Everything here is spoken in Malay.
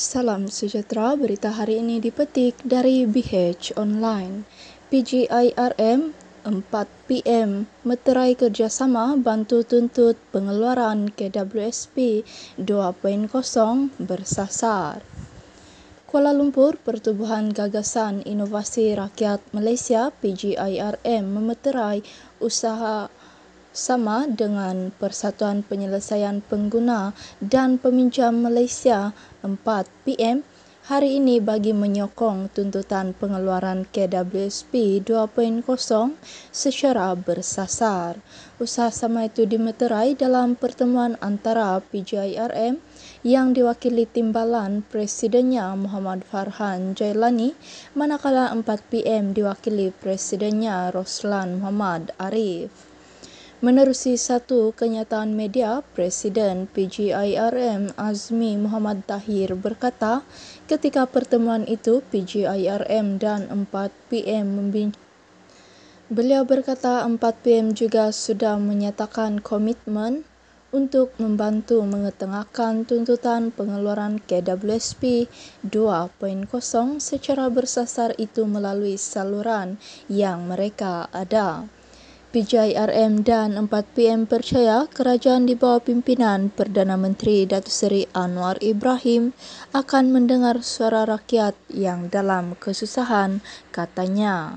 Salam sejahtera, berita hari ini dipetik dari BH Online. PGIRM 4 PM meterai kerjasama bantu tuntut pengeluaran KWSP 2.0 bersasar. Kuala Lumpur Pertubuhan Gagasan Inovasi Rakyat Malaysia PGIRM memeterai usaha sama dengan Persatuan Penyelesaian Pengguna dan Peminjam Malaysia 4PM hari ini bagi menyokong tuntutan pengeluaran KWSP 2.0 secara bersasar. Usaha sama itu dimeterai dalam pertemuan antara PJIRM yang diwakili timbalan Presidennya Muhammad Farhan Jailani manakala 4PM diwakili Presidennya Roslan Muhammad Arif. Menerusi satu kenyataan media, Presiden PGIRM Azmi Muhammad Tahir berkata, ketika pertemuan itu PGIRM dan 4PM membincang. Beliau berkata 4PM juga sudah menyatakan komitmen untuk membantu mengetengahkan tuntutan pengeluaran KWSP 2.0 secara bersasar itu melalui saluran yang mereka ada. PjRM dan 4PM percaya kerajaan di bawah pimpinan Perdana Menteri Datuk Seri Anwar Ibrahim akan mendengar suara rakyat yang dalam kesusahan, katanya.